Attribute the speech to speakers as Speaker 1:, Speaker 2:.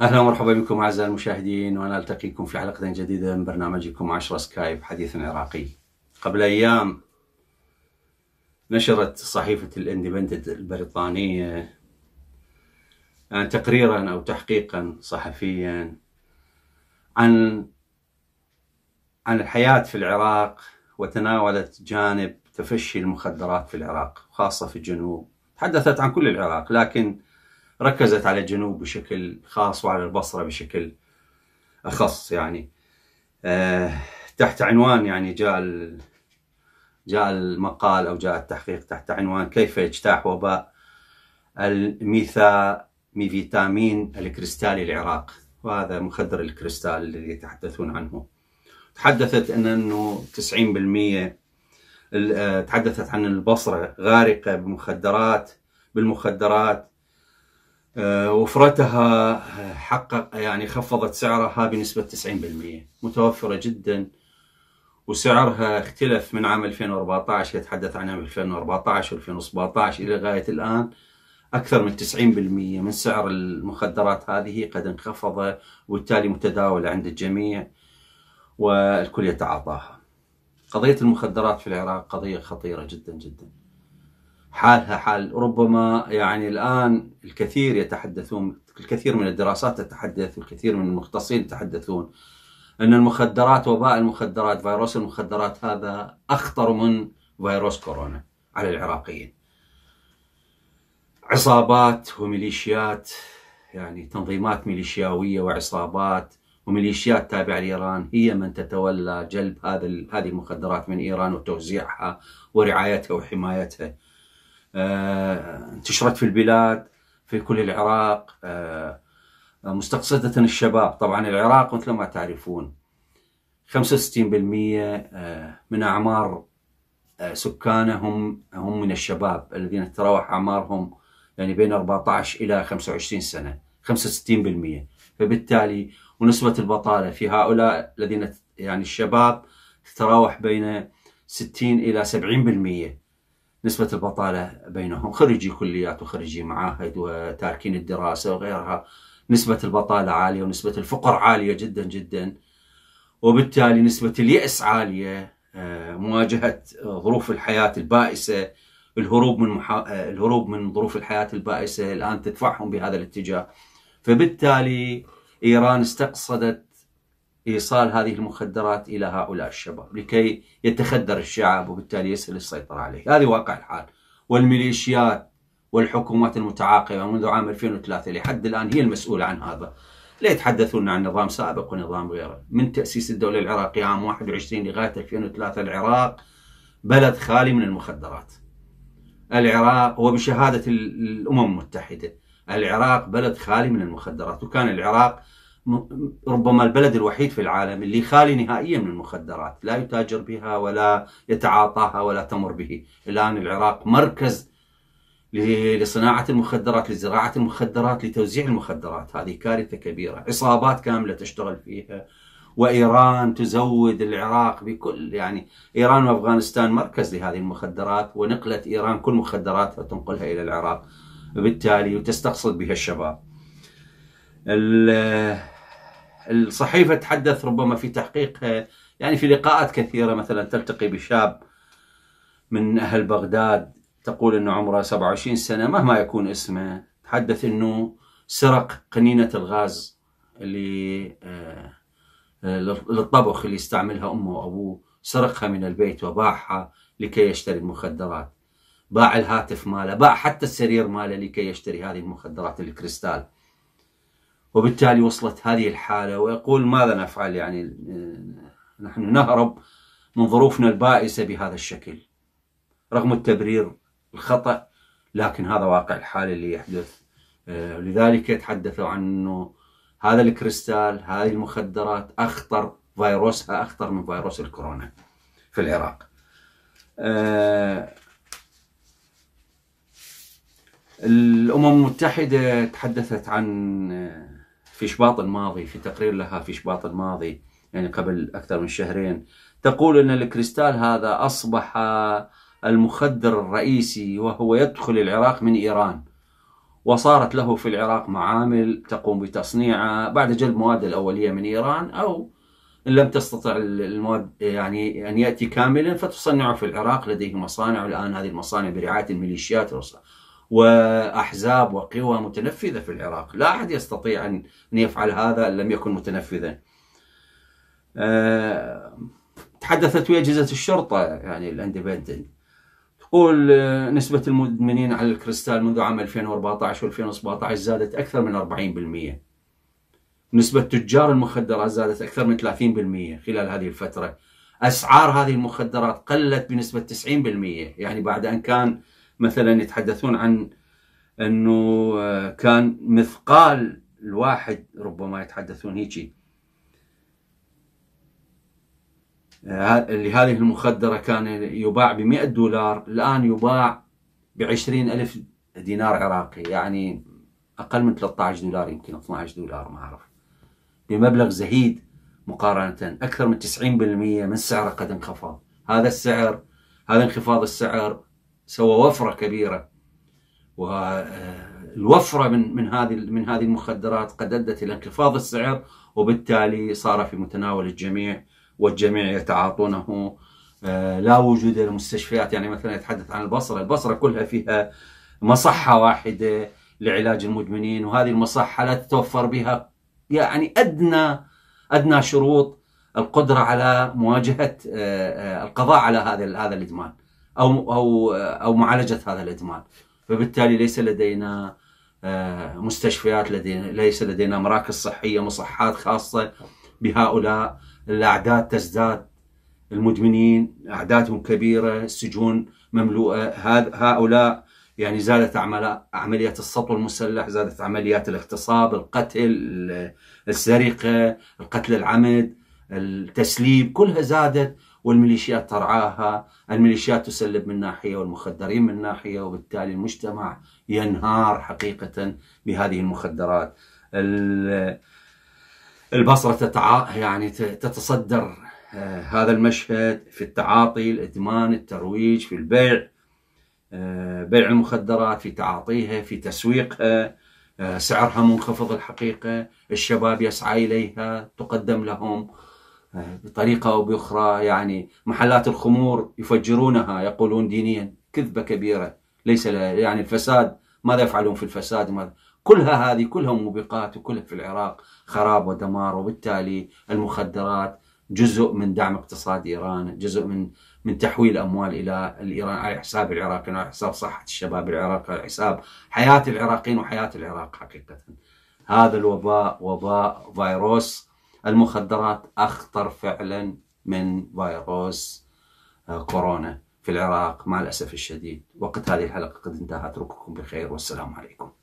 Speaker 1: اهلا ومرحبا بكم اعزائي المشاهدين وانا التقيكم في حلقه جديده من برنامجكم 10 سكايب حديث عراقي. قبل ايام نشرت صحيفه الاندبندنت البريطانيه آه، تقريرا او تحقيقا صحفيا عن عن الحياه في العراق وتناولت جانب تفشي المخدرات في العراق خاصه في الجنوب. تحدثت عن كل العراق لكن ركزت على الجنوب بشكل خاص وعلى البصرة بشكل أخص يعني آه، تحت عنوان يعني جاء جاء المقال أو جاء التحقيق تحت عنوان كيف يجتاح وباء الميثا ميفيتامين الكريستالي العراق وهذا مخدر الكريستال الذي يتحدثون عنه تحدثت أن أنه 90% آه، تحدثت عن البصرة غارقة بمخدرات بالمخدرات آه، وفرتها حقق يعني خفضت سعرها بنسبة 90% متوفرة جدا وسعرها اختلف من عام 2014 يتحدث عن عام 2014 و2017 إلى غاية الآن أكثر من 90% من سعر المخدرات هذه قد انخفض وبالتالي متداولة عند الجميع والكل يتعاطاها قضية المخدرات في العراق قضية خطيرة جدا جدا حالها حال ربما يعني الآن الكثير يتحدثون الكثير من الدراسات تتحدث والكثير من المختصين يتحدثون أن المخدرات وباء المخدرات فيروس المخدرات هذا أخطر من فيروس كورونا على العراقيين عصابات وميليشيات يعني تنظيمات ميليشياوية وعصابات وميليشيات تابعة لإيران هي من تتولى جلب هذا هذه المخدرات من إيران وتوزيعها ورعايتها وحمايتها انتشرت آه، في البلاد في كل العراق آه، مستقصدة الشباب طبعا العراق مثل ما تعرفون 65% آه، من أعمار سكانه هم هم من الشباب الذين تتراوح أعمارهم يعني بين 14 إلى 25 سنة 65% فبالتالي ونسبة البطالة في هؤلاء الذين يعني الشباب تتراوح بين 60 إلى 70% نسبة البطالة بينهم خريجي كليات وخريجي معاهد وتاركين الدراسة وغيرها نسبة البطالة عالية ونسبة الفقر عالية جدا جدا وبالتالي نسبة اليأس عالية آه، مواجهة ظروف الحياة البائسة الهروب من محا... آه، الهروب من ظروف الحياة البائسة الآن تدفعهم بهذا الاتجاه فبالتالي إيران استقصدت إيصال هذه المخدرات إلى هؤلاء الشباب لكي يتخدر الشعب وبالتالي يسهل السيطرة عليه هذه واقع الحال والميليشيات والحكومات المتعاقبة منذ عام 2003 لحد الآن هي المسؤولة عن هذا لا يتحدثون عن نظام سابق ونظام غيره من تأسيس الدولة العراقية عام 21 لغاية 2003 العراق بلد خالي من المخدرات العراق وبشهادة الأمم المتحدة العراق بلد خالي من المخدرات وكان العراق ربما البلد الوحيد في العالم اللي خالي نهائيا من المخدرات لا يتاجر بها ولا يتعاطاها ولا تمر به الآن العراق مركز لصناعة المخدرات لزراعة المخدرات لتوزيع المخدرات هذه كارثة كبيرة عصابات كاملة تشتغل فيها وإيران تزود العراق بكل يعني إيران وأفغانستان مركز لهذه المخدرات ونقلت إيران كل مخدراتها تنقلها إلى العراق بالتالي وتستقصد بها الشباب الصحيفة تحدث ربما في تحقيقها يعني في لقاءات كثيرة مثلا تلتقي بشاب من أهل بغداد تقول أنه عمره 27 سنة مهما يكون اسمه تحدث أنه سرق قنينة الغاز اللي آه، آه، للطبخ اللي يستعملها أمه وأبوه سرقها من البيت وباعها لكي يشتري المخدرات باع الهاتف ماله باع حتى السرير ماله لكي يشتري هذه المخدرات الكريستال وبالتالي وصلت هذه الحالة ويقول ماذا نفعل يعني آه، نحن نهرب من ظروفنا البائسة بهذا الشكل رغم التبرير الخطأ لكن هذا واقع الحال اللي يحدث آه، لذلك تحدثوا عن أنه هذا الكريستال هذه المخدرات أخطر فيروسها أخطر من فيروس الكورونا في العراق آه، الأمم المتحدة تحدثت عن في شباط الماضي في تقرير لها في شباط الماضي يعني قبل أكثر من شهرين تقول أن الكريستال هذا أصبح المخدر الرئيسي وهو يدخل العراق من إيران وصارت له في العراق معامل تقوم بتصنيعه بعد جلب مواد الأولية من إيران أو إن لم تستطع المواد يعني أن يأتي كاملا فتصنعه في العراق لديه مصانع الآن هذه المصانع برعاية الميليشيات الروسية وأحزاب وقوى متنفذة في العراق لا أحد يستطيع أن يفعل هذا إن لم يكن متنفذا آه، تحدثت في أجهزة الشرطة يعني الاندبندنت تقول آه، نسبة المدمنين على الكريستال منذ عام 2014 و2017 زادت أكثر من 40% نسبة تجار المخدرات زادت أكثر من 30% خلال هذه الفترة أسعار هذه المخدرات قلت بنسبة 90% يعني بعد أن كان مثلا يتحدثون عن انه آه، كان مثقال الواحد ربما يتحدثون هيجي آه، لهذه المخدرة كان يباع ب 100 دولار الآن يباع ب 20 ألف دينار عراقي يعني أقل من 13 دولار يمكن 12 دولار ما أعرف بمبلغ زهيد مقارنة أكثر من 90% من سعره قد انخفض هذا السعر هذا انخفاض السعر سوى وفره كبيره والوفره من من هذه من هذه المخدرات قد ادت الى انخفاض السعر وبالتالي صار في متناول الجميع والجميع يتعاطونه آه، لا وجود للمستشفيات يعني مثلا يتحدث عن البصره، البصره كلها فيها مصحه واحده لعلاج المدمنين وهذه المصحه لا تتوفر بها يعني ادنى ادنى شروط القدره على مواجهه آه، آه، القضاء على هذا هذا الادمان. او او او معالجه هذا الادمان فبالتالي ليس لدينا آه، مستشفيات لدينا ليس لدينا مراكز صحيه مصحات خاصه بهؤلاء الاعداد تزداد المدمنين اعدادهم كبيره السجون مملوءه هؤلاء يعني زادت عمليات السطو المسلح زادت عمليات الاغتصاب القتل السرقه القتل العمد التسليب كلها زادت والميليشيات ترعاها الميليشيات تسلب من ناحية والمخدرين من ناحية وبالتالي المجتمع ينهار حقيقة بهذه المخدرات البصرة تتع... يعني تتصدر آه، هذا المشهد في التعاطي الإدمان الترويج في البيع آه، بيع المخدرات في تعاطيها في تسويقها آه، سعرها منخفض الحقيقة الشباب يسعى إليها تقدم لهم آه، بطريقة أو بأخرى يعني محلات الخمور يفجرونها يقولون دينيا كذبة كبيرة ليس يعني الفساد ماذا يفعلون في الفساد ماذا كلها هذه كلها موبقات وكلها في العراق خراب ودمار وبالتالي المخدرات جزء من دعم اقتصاد ايران، جزء من من تحويل اموال الى الايران على حساب العراقيين، على حساب صحه الشباب العراقي، على حساب حياه العراقيين وحياه العراق حقيقه. هذا الوباء وباء فيروس المخدرات أخطر فعلا من فيروس آه، كورونا في العراق مع الأسف الشديد وقت هذه الحلقة قد انتهى أترككم بخير والسلام عليكم